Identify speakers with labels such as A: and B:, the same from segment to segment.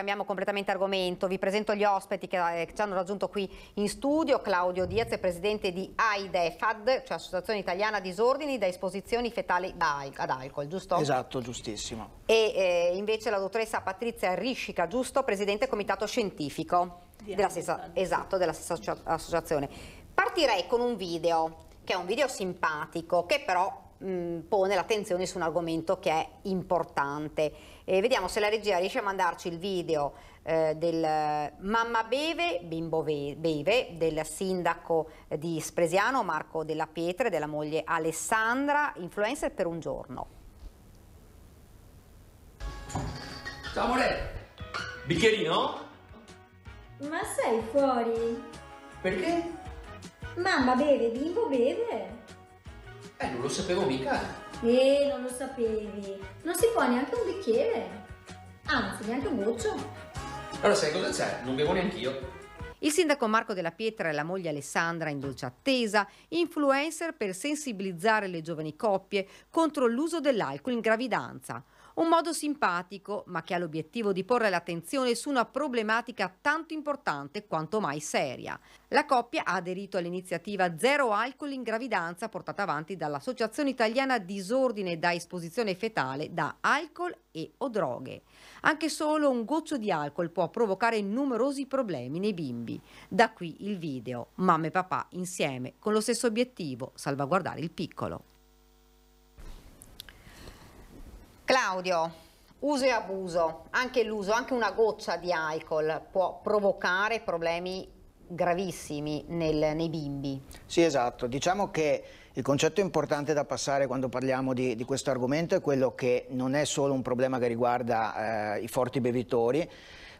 A: cambiamo completamente argomento, vi presento gli ospiti eh, che, ci hanno raggiunto qui in studio, Claudio Diaz, presidente di AIDEFAD, cioè Associazione Italiana Disordini da Esposizioni Fetali ad Alcol, giusto? Esatto,
B: giustissimo.
A: E eh, invece la dottoressa Patrizia Riscica, giusto? Presidente del Comitato Scientifico della stessa, esatto, della stessa associazione. Partirei con un video, che è un video simpatico, che però mh, pone l'attenzione su un argomento che è importante e vediamo se la regia riesce a mandarci il video eh, del Mamma Beve, Bimbo Beve, del sindaco di Spresiano Marco Della Pietra e della moglie Alessandra, influencer per un giorno. Ciao amore, bicchierino? Ma sei fuori? Perché? Mamma beve, bimbo beve. Eh, non lo sapevo mica. Eh, non lo sapevi. Non si può neanche un bicchiere. Anzi, neanche un goccio.
B: Allora sai cosa c'è? Non bevo neanche io.
A: Il sindaco Marco della Pietra e la moglie Alessandra in dolce attesa, influencer per sensibilizzare le giovani coppie contro l'uso dell'alcol in gravidanza. Un modo simpatico, ma che ha l'obiettivo di porre l'attenzione su una problematica tanto importante quanto mai seria. La coppia ha aderito all'iniziativa Zero Alcol in gravidanza portata avanti dall'Associazione Italiana Disordine da Esposizione Fetale da Alcol e o Droghe. Anche solo un goccio di alcol può provocare numerosi problemi nei bimbi. Da qui il video Mamma e papà insieme con lo stesso obiettivo, salvaguardare il piccolo. Claudio, uso e abuso, anche l'uso, anche una goccia di alcol può provocare problemi gravissimi nel, nei
B: bimbi. Sì, esatto. Diciamo che il concetto importante da passare quando parliamo di, di questo argomento è quello che non è solo un problema che riguarda eh, i forti bevitori,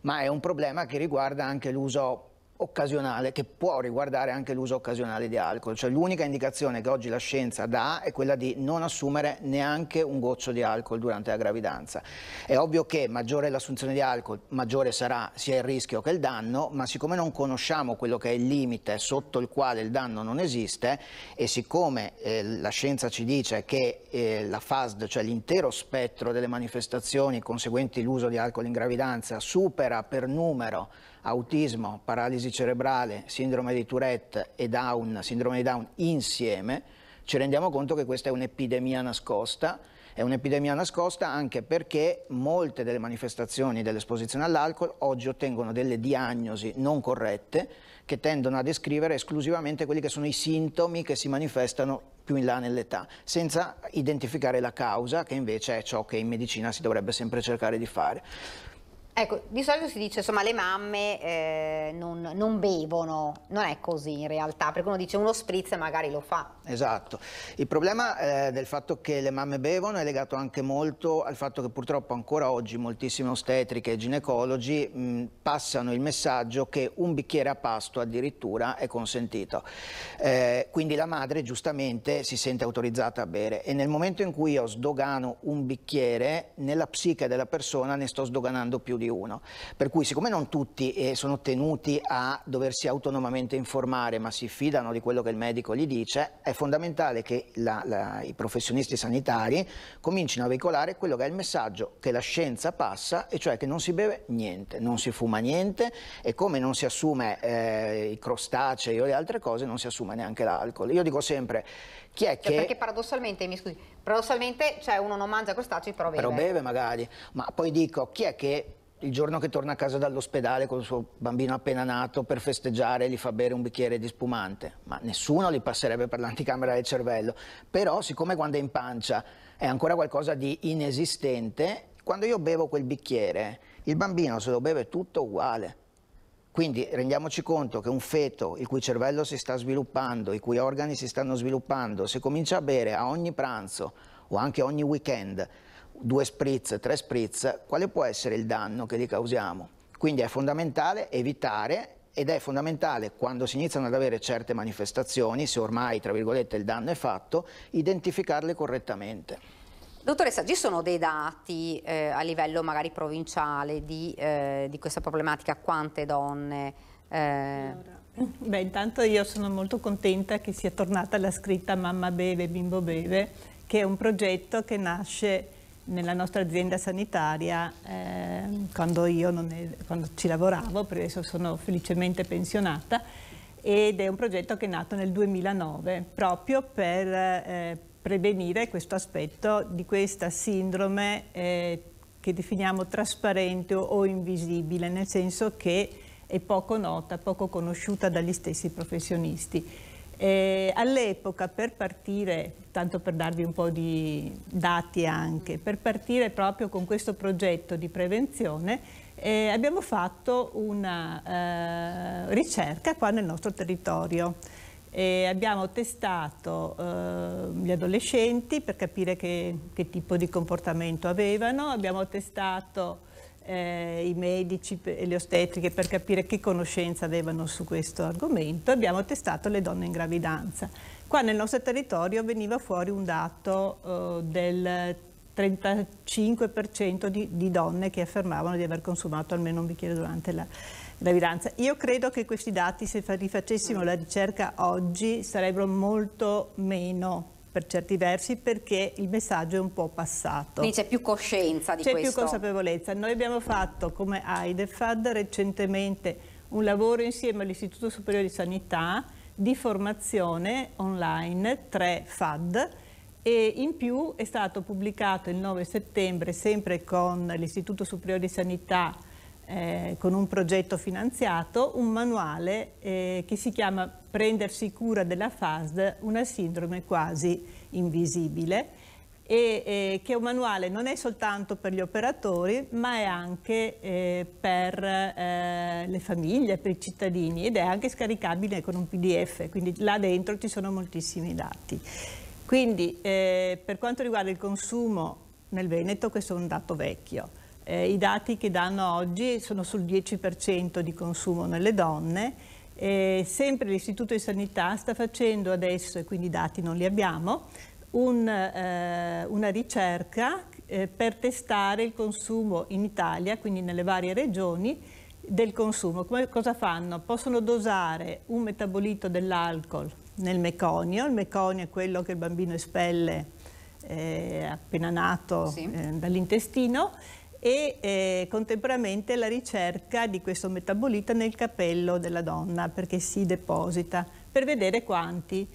B: ma è un problema che riguarda anche l'uso occasionale che può riguardare anche l'uso occasionale di alcol, cioè l'unica indicazione che oggi la scienza dà è quella di non assumere neanche un goccio di alcol durante la gravidanza. È ovvio che maggiore l'assunzione di alcol, maggiore sarà sia il rischio che il danno, ma siccome non conosciamo quello che è il limite sotto il quale il danno non esiste e siccome eh, la scienza ci dice che eh, la FASD, cioè l'intero spettro delle manifestazioni conseguenti l'uso di alcol in gravidanza, supera per numero autismo, paralisi paralisi cerebrale, sindrome di Tourette e Down, sindrome di Down insieme, ci rendiamo conto che questa è un'epidemia nascosta. È un'epidemia nascosta anche perché molte delle manifestazioni dell'esposizione all'alcol oggi ottengono delle diagnosi non corrette che tendono a descrivere esclusivamente quelli che sono i sintomi che si manifestano più in là nell'età, senza identificare la causa, che invece è ciò che in medicina si dovrebbe sempre cercare di fare. Ecco, di
A: solito si dice, insomma, le mamme eh, non, non, bevono, non è così in realtà, perché uno dice uno spritz e magari lo fa.
B: Esatto, il problema eh, del fatto che le mamme bevono è legato anche molto al fatto che purtroppo ancora oggi moltissime ostetriche e ginecologi mh, mm, passano il messaggio che un bicchiere a pasto addirittura è consentito, eh, quindi la madre giustamente si sente autorizzata a bere e nel momento in cui io sdogano un bicchiere, nella psiche della persona ne sto sdoganando più di uno. Per cui siccome non tutti eh, sono tenuti a doversi autonomamente informare ma si fidano di quello che il medico gli dice, è fondamentale che la, la, i professionisti sanitari comincino a veicolare quello che è il messaggio che la scienza passa e cioè che non si beve niente, non si fuma niente e come non si assume eh, i crostacei o le altre cose non si assume neanche l'alcol. Io dico sempre chi è cioè, che... Perché
A: paradossalmente, mi scusi, paradossalmente cioè uno non mangia crostacei però beve. Però beve
B: magari, ma poi dico chi è che il giorno che torna a casa dall'ospedale con il suo bambino appena nato per festeggiare gli fa bere un bicchiere di spumante, ma nessuno gli passerebbe per l'anticamera del cervello. Però siccome quando è in pancia è ancora qualcosa di inesistente, quando io bevo quel bicchiere, il bambino se lo beve tutto uguale. Quindi rendiamoci conto che un feto il cui cervello si sta sviluppando, i cui organi si stanno sviluppando, se comincia a bere a ogni pranzo o anche ogni weekend due spritz, tre spritz, quale può essere il danno che li causiamo? Quindi è fondamentale evitare ed è fondamentale quando si iniziano ad avere certe manifestazioni, se ormai tra virgolette il danno è fatto, identificarle correttamente.
A: Dottoressa, ci sono dei dati eh, a livello magari provinciale di, eh, di questa problematica? Quante donne?
C: Eh... Allora. Beh, intanto io sono molto contenta che sia tornata la scritta Mamma beve, bimbo beve, che è un progetto che nasce nella nostra azienda sanitaria, eh, quando io è, quando ci lavoravo, perché adesso sono felicemente pensionata, ed è un progetto che è nato nel 2009 proprio per eh, prevenire questo aspetto di questa sindrome eh, che definiamo trasparente o invisibile, nel senso che è poco nota, poco conosciuta dagli stessi professionisti. Eh, All'epoca per partire, tanto per darvi un po' di dati anche, per partire proprio con questo progetto di prevenzione eh, abbiamo fatto una eh, ricerca qua nel nostro territorio. E abbiamo testato eh, gli adolescenti per capire che, che, tipo di comportamento avevano, abbiamo testato eh, i medici e le ostetriche per capire che conoscenza avevano su questo argomento, abbiamo testato le donne in gravidanza. Qua nel nostro territorio veniva fuori un dato eh, del 35% di, di, donne che affermavano di aver consumato almeno un bicchiere durante la gravidanza. Io credo che questi dati, se rifacessimo la ricerca oggi, sarebbero molto meno per certi versi perché il messaggio è un po' passato. Quindi c'è più coscienza di questo. C'è più consapevolezza. Noi abbiamo fatto come AIDEFAD recentemente un lavoro insieme all'Istituto Superiore di Sanità di formazione online, 3 FAD, e in più è stato pubblicato il 9 settembre, sempre con l'Istituto Superiore di Sanità eh, con un progetto finanziato un manuale eh, che si chiama Prendersi cura della FASD, una sindrome quasi invisibile, e eh, che è un manuale non è soltanto per gli operatori ma è anche eh, per eh, le famiglie, per i cittadini ed è anche scaricabile con un pdf, quindi là dentro ci sono moltissimi dati. Quindi eh, per quanto riguarda il consumo nel Veneto questo è un dato vecchio. Eh, I dati che danno oggi sono sul 10% di consumo nelle donne. Eh, sempre l'Istituto di Sanità sta facendo adesso, e quindi i dati non li abbiamo, un, eh, una ricerca eh, per testare il consumo in Italia, quindi nelle varie regioni, del consumo. Come, cosa fanno? Possono dosare un metabolito dell'alcol nel meconio, il meconio è quello che il bambino espelle eh, appena nato sì. eh, dall'intestino e eh, contemporaneamente la ricerca di questo metabolita nel capello della donna perché si deposita per vedere quanti.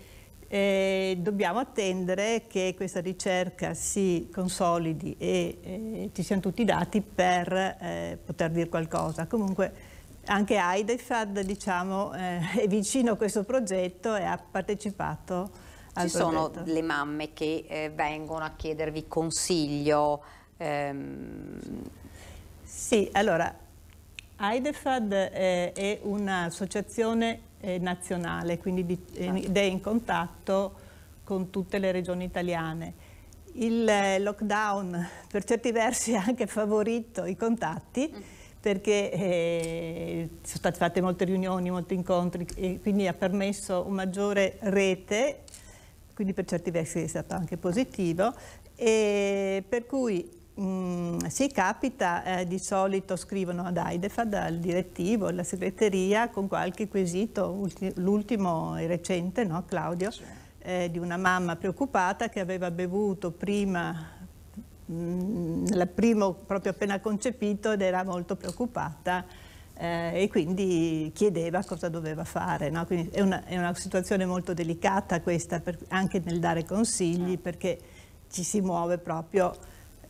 C: Eh, dobbiamo attendere che questa ricerca si consolidi e eh, ci siano tutti i dati per eh, poter dire qualcosa. Comunque anche AIDEFAD diciamo, eh, è vicino a questo progetto e ha partecipato al Ci progetto. sono le
A: mamme che eh, vengono a chiedervi
C: consiglio Ehm... Sì, allora, AIDEFAD eh, è un'associazione eh, nazionale quindi di, eh, esatto. ed è in contatto con tutte le regioni italiane. Il eh, lockdown per certi versi ha anche favorito i contatti mm. perché eh, sono state fatte molte riunioni, molti incontri e quindi ha permesso una maggiore rete, quindi per certi versi è stato anche positivo, E per cui Mm, se capita, eh, di solito scrivono ad Aidefad, al direttivo, alla segreteria, con qualche quesito, l'ultimo è recente, no, Claudio, sì. eh, di una mamma preoccupata che aveva bevuto prima, mm, la primo proprio appena concepito ed era molto preoccupata eh, e quindi chiedeva cosa doveva fare. No? È una, è una, situazione molto delicata questa, per, anche nel dare consigli, sì. perché ci si muove
B: proprio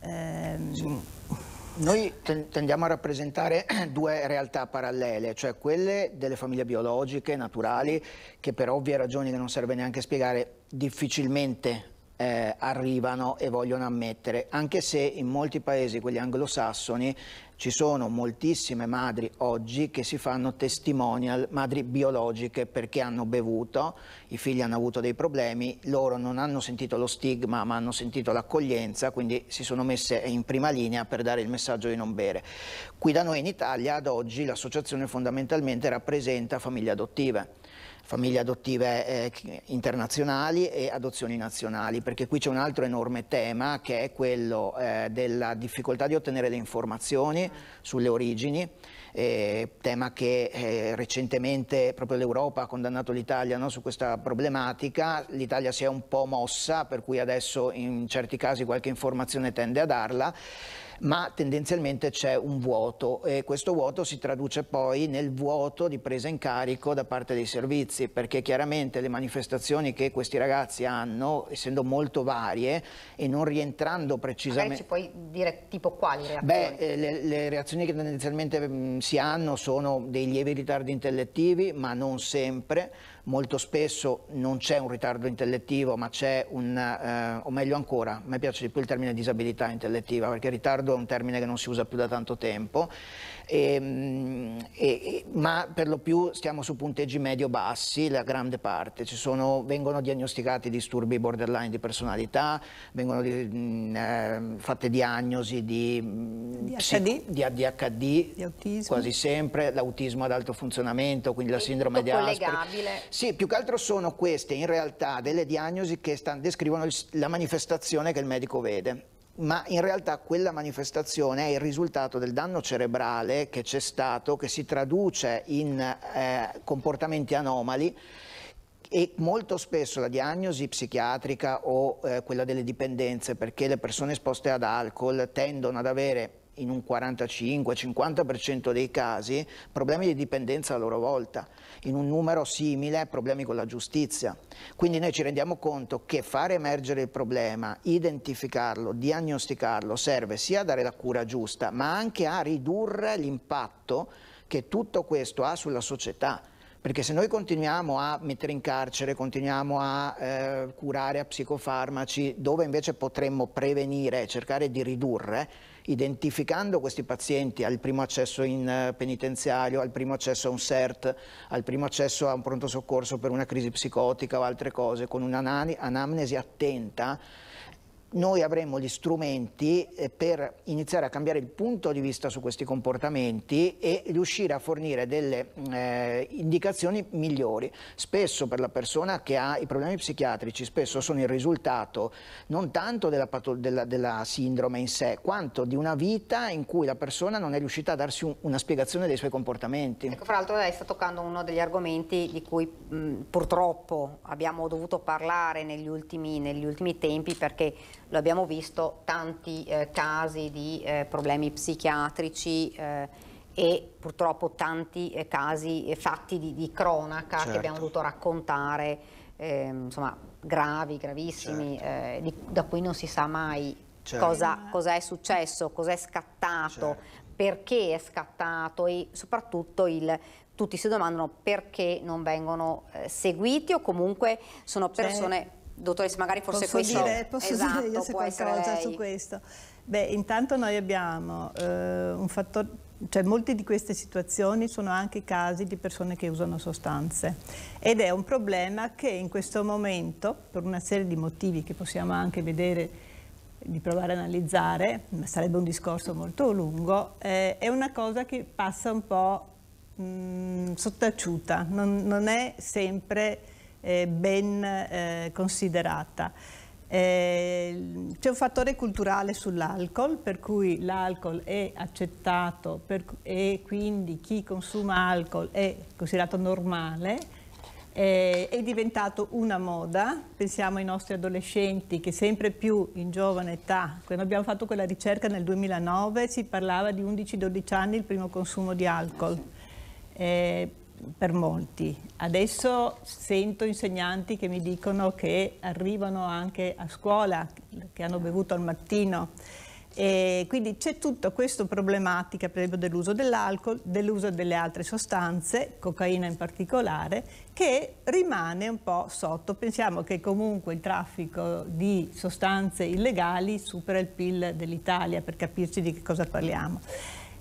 B: Ehm... Sì. Noi tendiamo a rappresentare due realtà parallele, cioè quelle delle famiglie biologiche, naturali, che per ovvie ragioni che non serve neanche spiegare, difficilmente eh, arrivano e vogliono ammettere, anche se in molti paesi, quelli anglosassoni, ci sono moltissime madri oggi che si fanno testimonial, madri biologiche perché hanno bevuto, i figli hanno avuto dei problemi, loro non hanno sentito lo stigma ma hanno sentito l'accoglienza, quindi si sono messe in prima linea per dare il messaggio di non bere. Qui da noi in Italia ad oggi l'associazione fondamentalmente rappresenta famiglie adottive famiglie adottive eh, internazionali e adozioni nazionali, perché qui c'è un altro enorme tema che è quello eh, della difficoltà di ottenere le informazioni sulle origini, eh, tema che eh, recentemente proprio l'Europa ha condannato l'Italia no, su questa problematica, l'Italia si è un po' mossa, per cui adesso in certi casi qualche informazione tende a darla ma tendenzialmente c'è un vuoto e questo vuoto si traduce poi nel vuoto di presa in carico da parte dei servizi, perché chiaramente le manifestazioni che questi ragazzi hanno, essendo molto varie e non rientrando precisamente...
A: Magari ci puoi dire tipo quali reazioni? Beh, eh,
B: le, le reazioni che tendenzialmente mm, si hanno sono dei lievi ritardi intellettivi, ma non sempre, molto spesso non c'è un ritardo intellettivo, ma c'è un, eh, o meglio ancora, a me piace di più il termine disabilità intellettiva, perché ritardo è un termine che non si usa più da tanto tempo, Ehm, e, e, ma per lo più stiamo su punteggi medio-bassi, la grande parte. Ci Sono, vengono diagnosticati disturbi borderline di personalità, vengono mh, mm, ehm, fatte diagnosi di, mm, di, di ADHD, di quasi sempre, l'autismo ad alto funzionamento, quindi la sindrome di Asperger. Sì, più che altro sono queste in realtà delle diagnosi che sta, descrivono il, la manifestazione che il medico vede ma in realtà quella manifestazione è il risultato del danno cerebrale che c'è stato, che si traduce in eh, comportamenti anomali e molto spesso la diagnosi psichiatrica o eh, quella delle dipendenze, perché le persone esposte ad alcol tendono ad avere in un 45-50% dei casi problemi di dipendenza a loro volta, in un numero simile problemi con la giustizia. Quindi noi ci rendiamo conto che fare emergere il problema, identificarlo, diagnosticarlo serve sia a dare la cura giusta ma anche a ridurre l'impatto che tutto questo ha sulla società. Perché se noi continuiamo a mettere in carcere, continuiamo a eh, curare a psicofarmaci, dove invece potremmo prevenire e cercare di ridurre, identificando questi pazienti al primo accesso in eh, penitenziario, al primo accesso a un CERT, al primo accesso a un pronto soccorso per una crisi psicotica o altre cose, con un'anamnesi attenta noi avremo gli strumenti eh, per iniziare a cambiare il punto di vista su questi comportamenti e riuscire a fornire delle eh, indicazioni migliori. Spesso per la persona che ha i problemi psichiatrici, spesso sono il risultato non tanto della, della, della sindrome in sé, quanto di una vita in cui la persona non è riuscita a darsi un, una spiegazione dei suoi comportamenti. Ecco,
A: fra l'altro lei sta toccando uno degli argomenti di cui mh, purtroppo abbiamo dovuto parlare negli ultimi, negli ultimi tempi perché lo abbiamo visto, tanti eh, casi di eh, problemi psichiatrici eh, e purtroppo tanti eh, casi eh, fatti di, di cronaca certo. che abbiamo certo. dovuto raccontare, ehm, insomma, gravi, gravissimi, certo. Eh, di, da cui non si sa mai certo. cosa, cosa, è successo, cosa è scattato, certo. perché è scattato e soprattutto il tutti si domandano perché non vengono eh, seguiti o
C: comunque sono persone certo.
A: Dottoressa, magari forse posso questo... Dire, posso esatto, dire io se qualcosa su
C: questo? Beh, intanto noi abbiamo eh, un fattore... Cioè, molte di queste situazioni sono anche casi di persone che usano sostanze ed è un problema che in questo momento, per una serie di motivi che possiamo anche vedere di provare a analizzare, ma sarebbe un discorso molto lungo, eh, è una cosa che passa un po' mh, mm, sottaciuta, non, non è sempre eh, ben eh, considerata. Eh, c'è un fattore culturale sull'alcol, per cui l'alcol è accettato per, e quindi chi consuma alcol è considerato normale, eh, è diventato una moda, pensiamo ai nostri adolescenti che sempre più in giovane età, quando abbiamo fatto quella ricerca nel 2009 si parlava di 11-12 anni il primo consumo di alcol. Eh, per molti. Adesso sento insegnanti che mi dicono che arrivano anche a scuola, che hanno bevuto al mattino. E quindi c'è tutta questa problematica, per esempio, dell'uso dell'alcol, dell'uso delle altre sostanze, cocaina in particolare, che rimane un po' sotto. Pensiamo che comunque il traffico di sostanze illegali supera il PIL dell'Italia, per capirci di che cosa parliamo.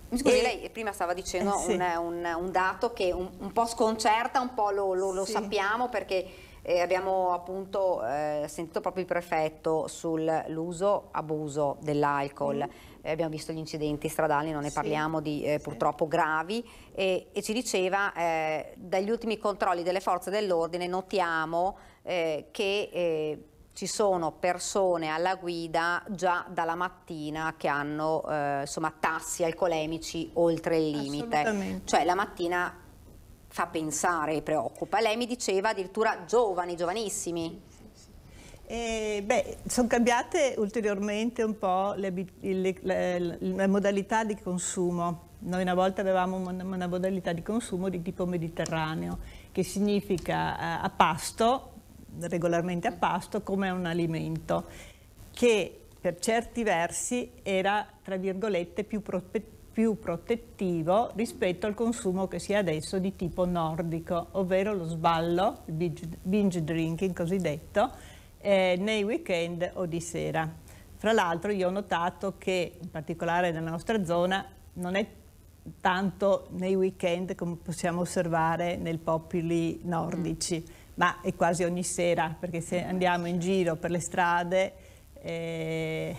A: Mi Scusi, e... lei prima stava dicendo eh, sì. un, un, un, dato che un, un, po' sconcerta, un po' lo, lo, lo sappiamo perché eh, abbiamo appunto eh, sentito proprio il prefetto sull'uso abuso dell'alcol. Mm. Eh, abbiamo visto gli incidenti stradali, non ne sì. parliamo di eh, sì. purtroppo gravi e, e ci diceva eh, dagli ultimi controlli delle forze dell'ordine notiamo eh, che ci sono persone alla guida già dalla mattina che hanno eh, insomma, tassi alcolemici oltre il limite. Cioè la mattina fa pensare e preoccupa. Lei mi diceva addirittura giovani, giovanissimi.
C: Eh, beh, sono cambiate ulteriormente un po' le, le, le, le modalità di consumo. Noi una volta avevamo una, una modalità di consumo di tipo mediterraneo, che significa eh, a pasto regolarmente a pasto come un alimento che per certi versi era tra virgolette più, prote più protettivo rispetto al consumo che si ha adesso di tipo nordico, ovvero lo sballo, il binge, drinking cosiddetto, eh, nei weekend o di sera. Fra l'altro io ho notato che in particolare nella nostra zona non è tanto nei weekend come possiamo osservare nel popoli nordici ma è quasi ogni sera, perché se andiamo in giro per le strade eh,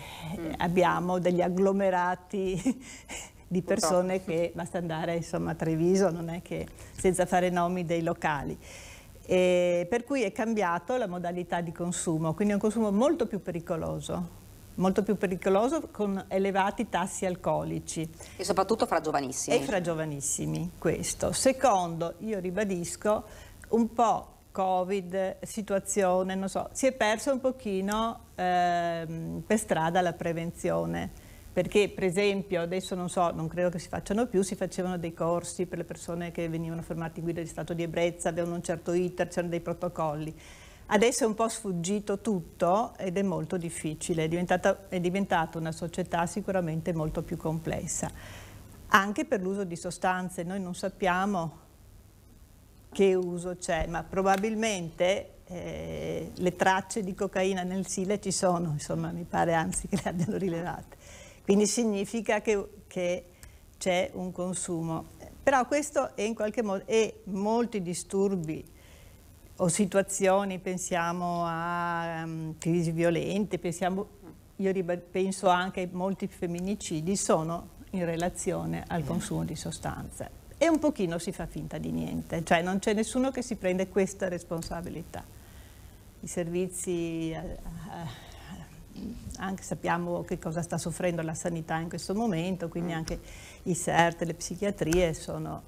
C: abbiamo degli agglomerati di persone che basta andare insomma, a Treviso, non è che senza fare nomi dei locali. E per cui è cambiato la modalità di consumo, quindi è un consumo molto più pericoloso, molto più pericoloso con elevati tassi alcolici. E soprattutto fra giovanissimi. E fra giovanissimi, questo. Secondo, io ribadisco, un po' Covid, situazione, non so, si è persa un pochino ehm, per strada la prevenzione, perché per esempio, adesso non so, non credo che si facciano più, si facevano dei corsi per le persone che venivano formate in guida di stato di ebbrezza, avevano un certo iter, c'erano dei protocolli. Adesso è un po' sfuggito tutto ed è molto difficile, è diventata, è diventata una società sicuramente molto più complessa. Anche per l'uso di sostanze, noi non sappiamo che uso c'è, cioè, ma probabilmente eh, le tracce di cocaina nel Sile ci sono, insomma mi pare anzi che le abbiano rilevate. Quindi significa che, c'è un consumo. Però questo è in qualche modo, e molti disturbi o situazioni, pensiamo a um, crisi violente, pensiamo, io penso anche a molti femminicidi, sono in relazione al mm. consumo di sostanze e un pochino si fa finta di niente, cioè non c'è nessuno che si prende questa responsabilità. I servizi, eh, eh, anche sappiamo che cosa sta soffrendo la sanità in questo momento, quindi mm. anche i CERT, le psichiatrie sono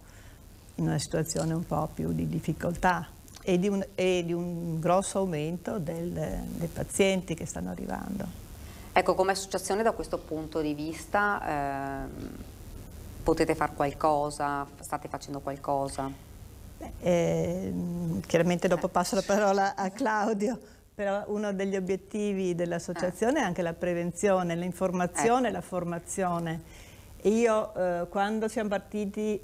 C: in una situazione un po' più di difficoltà e di un, e di un grosso aumento del, dei pazienti che stanno arrivando.
A: Ecco, come associazione da questo punto di vista... Eh potete fare qualcosa,
C: state facendo qualcosa? Eh, chiaramente dopo eh. passo la parola a Claudio, però uno degli obiettivi dell'associazione è anche la prevenzione, l'informazione e la ecco. formazione. Io eh, quando siamo partiti,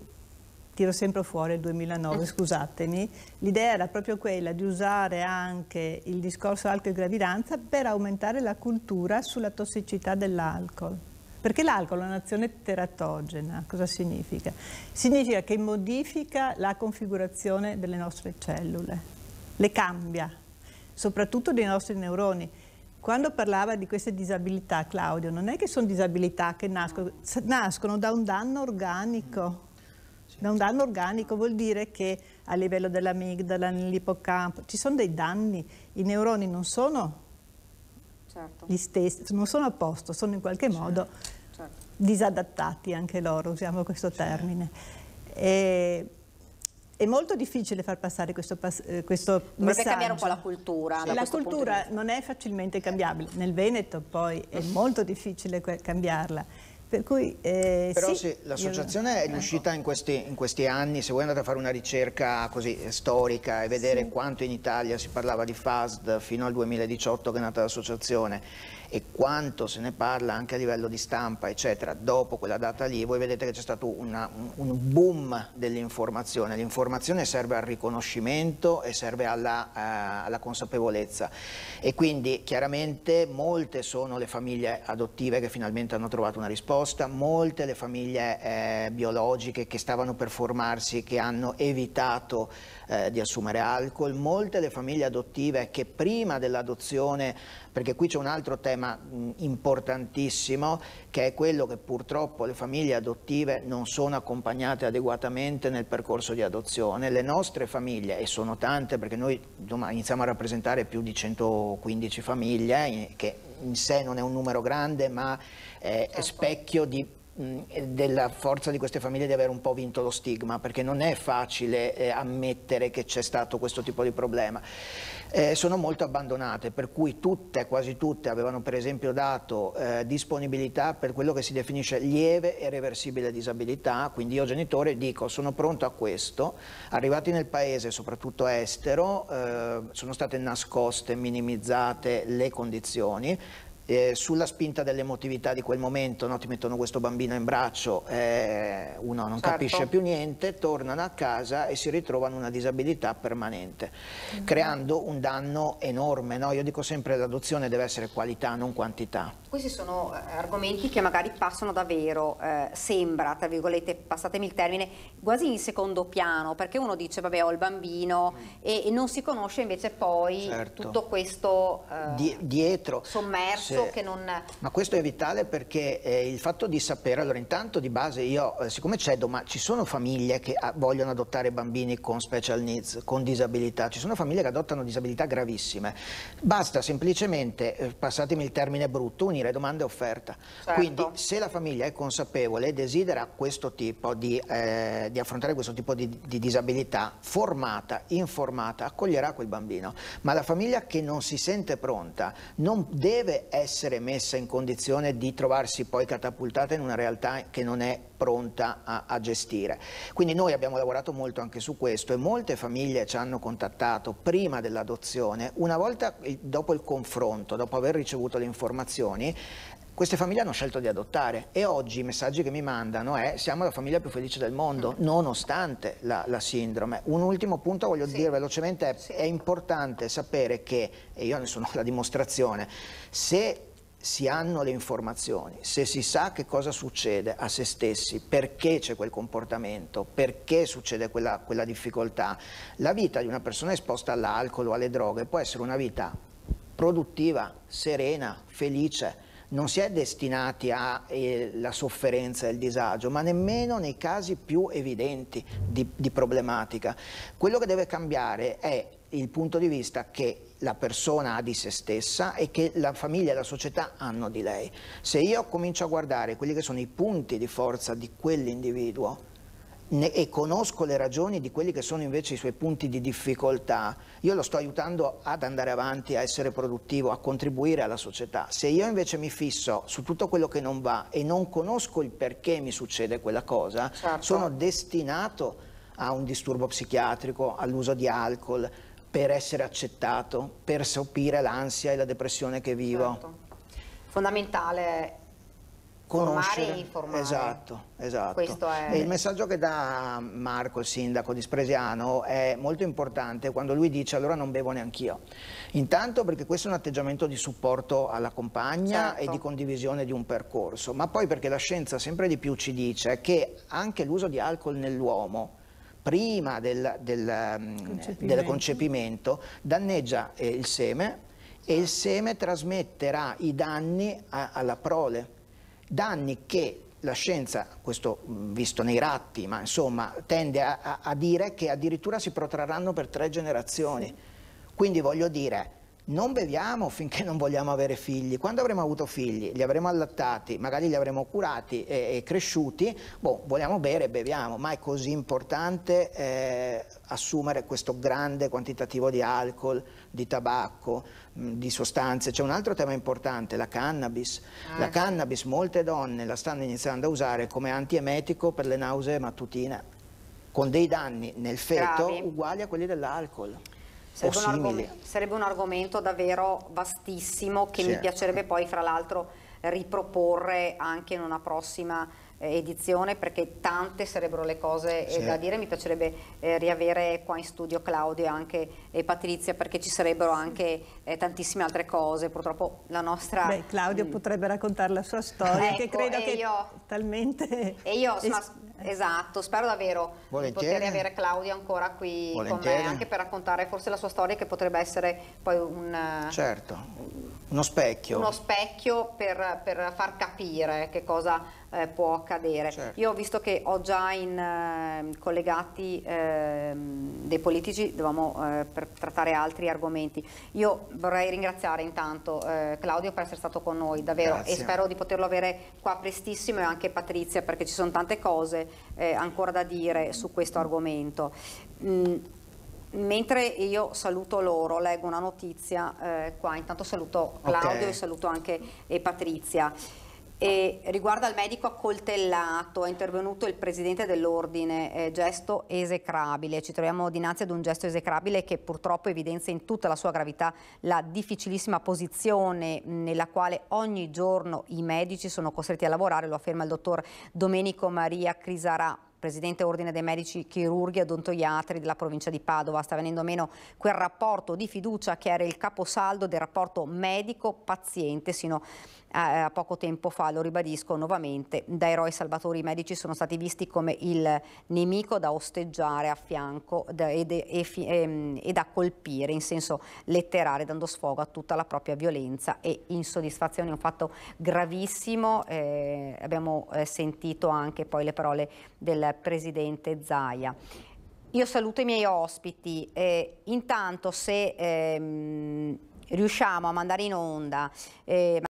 C: tiro sempre fuori il 2009, eh. scusatemi, l'idea era proprio quella di usare anche il discorso alcol e gravidanza per aumentare la cultura sulla tossicità dell'alcol perché l'alcol è un'azione teratogena, cosa significa? Significa che modifica la configurazione delle nostre cellule, le cambia, soprattutto dei nostri neuroni. Quando parlava di queste disabilità, Claudio, non è che sono disabilità che nascono, nascono da un danno organico. Da un danno organico vuol dire che a livello dell'amigdala, nell'ipocampo, ci sono dei danni, i neuroni non sono certo. gli stessi, non sono a posto, sono in qualche certo. modo disadattati anche loro, usiamo questo certo. termine. E, è molto difficile far passare questo, pass eh, questo Dovrebbe messaggio. cambiare un po' la
A: cultura. Sì,
C: la cultura non è facilmente cambiabile, nel Veneto poi è mm. molto difficile cambiarla.
B: Per cui, eh, Però sì, se l'associazione è riuscita in questi, in questi, anni, se voi andate a fare una ricerca così eh, storica e vedere sì. quanto in Italia si parlava di FASD fino al 2018 che è nata l'associazione e quanto se ne parla anche a livello di stampa, eccetera, dopo quella data lì, voi vedete che c'è stato una, un boom dell'informazione. L'informazione serve al riconoscimento e serve alla, eh, alla consapevolezza. E quindi chiaramente molte sono le famiglie adottive che finalmente hanno trovato una risposta, molte le famiglie eh, biologiche che stavano per formarsi, che hanno evitato eh, di assumere alcol, molte le famiglie adottive che prima dell'adozione, perché qui c'è un altro tema mh, importantissimo che è quello che purtroppo le famiglie adottive non sono accompagnate adeguatamente nel percorso di adozione, le nostre famiglie, e sono tante perché noi domani iniziamo a rappresentare più di 115 famiglie, eh, che in sé non è un numero grande ma eh, è specchio di Mm, della forza di queste famiglie di aver un po' vinto lo stigma, perché non è facile eh, ammettere che c'è stato questo tipo di problema. Eh, sono molto abbandonate, per cui tutte, quasi tutte, avevano per esempio dato eh, disponibilità per quello che si definisce lieve e reversibile disabilità, quindi io genitore dico sono pronto a questo, arrivati nel paese, soprattutto estero, eh, sono state nascoste, minimizzate le condizioni, eh, sulla spinta dell'emotività di quel momento, no? ti mettono questo bambino in braccio, eh, uno non certo. capisce più niente, tornano a casa e si ritrovano una disabilità permanente, mm -hmm. creando un danno enorme. No? Io dico sempre che l'adozione deve essere qualità, non quantità
A: questi sono eh, argomenti che magari passano davvero, eh, sembra, tra virgolette, passatemi il termine, quasi in secondo piano, perché uno dice vabbè ho il bambino mm. e, e, non si conosce invece poi certo. tutto questo eh, Di
B: dietro sommerso se... che non... Ma questo è vitale perché eh, il fatto di sapere, allora intanto di base io, eh, siccome c'è domanda, ci sono famiglie che ah, vogliono adottare bambini con special needs, con disabilità, ci sono famiglie che adottano disabilità gravissime, basta semplicemente, eh, passatemi il termine brutto, unire finire domanda e offerta. Certo. Quindi se la famiglia è consapevole e desidera questo tipo di, eh, di affrontare questo tipo di, di, disabilità formata, informata, accoglierà quel bambino. Ma la famiglia che non si sente pronta non deve essere messa in condizione di trovarsi poi catapultata in una realtà che non è pronta a, a gestire. Quindi noi abbiamo lavorato molto anche su questo e molte famiglie ci hanno contattato prima dell'adozione, una volta dopo il confronto, dopo aver ricevuto le informazioni, giovani, queste famiglie hanno scelto di adottare e oggi i messaggi che mi mandano è siamo la famiglia più felice del mondo, mm. nonostante la, la sindrome. Un ultimo punto voglio sì. dire velocemente, è, sì. è importante sapere che, e io ne sono la dimostrazione, se si hanno le informazioni, se si sa che cosa succede a se stessi, perché c'è quel comportamento, perché succede quella, quella difficoltà, la vita di una persona esposta all'alcol o alle droghe può essere una vita produttiva, serena, felice. Non si è destinati alla eh, sofferenza e al disagio, ma nemmeno nei casi più evidenti di, di problematica. Quello che deve cambiare è il punto di vista che la persona ha di se stessa e che la famiglia e la società hanno di lei. Se io comincio a guardare quelli che sono i punti di forza di quell'individuo, e conosco le ragioni di quelli che sono invece i suoi punti di difficoltà, io lo sto aiutando ad andare avanti, a essere produttivo, a contribuire alla società. Se io invece mi fisso su tutto quello che non va e non conosco il perché mi succede quella cosa, certo. sono destinato a un disturbo psichiatrico, all'uso di alcol, per essere accettato, per sopire l'ansia e la depressione che vivo. Certo.
A: Fondamentale
B: conoscere. Formare e formare. Esatto, esatto. È... il messaggio che dà Marco, il sindaco di Spresiano, è molto importante quando lui dice allora non bevo neanche io. Intanto perché questo è un atteggiamento di supporto alla compagna certo. e di condivisione di un percorso, ma poi perché la scienza sempre di più ci dice che anche l'uso di alcol nell'uomo prima del, del, concepimento. del concepimento danneggia eh, il seme e il seme trasmetterà i danni a, alla prole danni che la scienza, questo visto nei ratti, ma insomma tende a, a, dire che addirittura si protrarranno per tre generazioni. Quindi voglio dire, non beviamo finché non vogliamo avere figli. Quando avremo avuto figli, li avremo allattati, magari li avremo curati e, e cresciuti, boh, vogliamo bere, e beviamo, ma è così importante eh, assumere questo grande quantitativo di alcol, di tabacco, mh, mm, di sostanze. C'è un altro tema importante, la cannabis. Ah. La cannabis molte donne la stanno iniziando a usare come antiemetico per le nausee mattutine, con dei danni nel feto Bravi. uguali a quelli dell'alcol.
A: Sarebbe un, argom- sarebbe, un argomento davvero vastissimo che sì. mi piacerebbe poi fra l'altro riproporre anche in una prossima eh, edizione perché tante sarebbero le cose eh, sì. da dire, mi piacerebbe eh, riavere qua in studio Claudio anche, e Patrizia perché ci sarebbero anche eh, tantissime altre cose, purtroppo la nostra... Beh, Claudio mh. Mm.
C: potrebbe raccontare la sua storia ecco, che
A: credo che io, talmente... E io, insomma, esatto, spero davvero Volentieri. di poter avere Claudio ancora qui Volentieri. con me anche per raccontare forse la sua storia che potrebbe essere poi un... Eh,
B: certo uno specchio. Uno
A: specchio per, per far capire che cosa eh, può accadere. Certo. Io ho visto che ho già in eh, collegati eh, dei politici, dovevamo eh, trattare altri argomenti. Io vorrei ringraziare intanto eh, Claudio per essere stato con noi, davvero, Grazie. e spero di poterlo avere qua prestissimo e anche Patrizia perché ci sono tante cose eh, ancora da dire su questo argomento. Mm, Mentre io saluto loro, leggo una notizia eh, qua, intanto saluto Claudio okay. e saluto anche eh, Patrizia. E riguarda il medico accoltellato, è intervenuto il presidente dell'ordine, eh, gesto esecrabile. Ci troviamo dinanzi ad un gesto esecrabile che purtroppo evidenzia in tutta la sua gravità la difficilissima posizione nella quale ogni giorno i medici sono costretti a lavorare, lo afferma il dottor Domenico Maria Crisarà presidente Ordine dei Medici Chirurghi e Odontoiatri della provincia di Padova. Sta venendo meno quel rapporto di fiducia che era il caposaldo del rapporto medico-paziente sino eh, a, poco tempo fa, lo ribadisco nuovamente, da eroi salvatori medici sono stati visti come il nemico da osteggiare a fianco e, e, e, e da colpire in senso letterale, dando sfogo a tutta la propria violenza e insoddisfazione. È un fatto gravissimo, eh, abbiamo eh, sentito anche poi le parole del presidente Zaia. Io saluto i miei ospiti, eh, intanto se ehm, riusciamo a mandare in onda... Eh,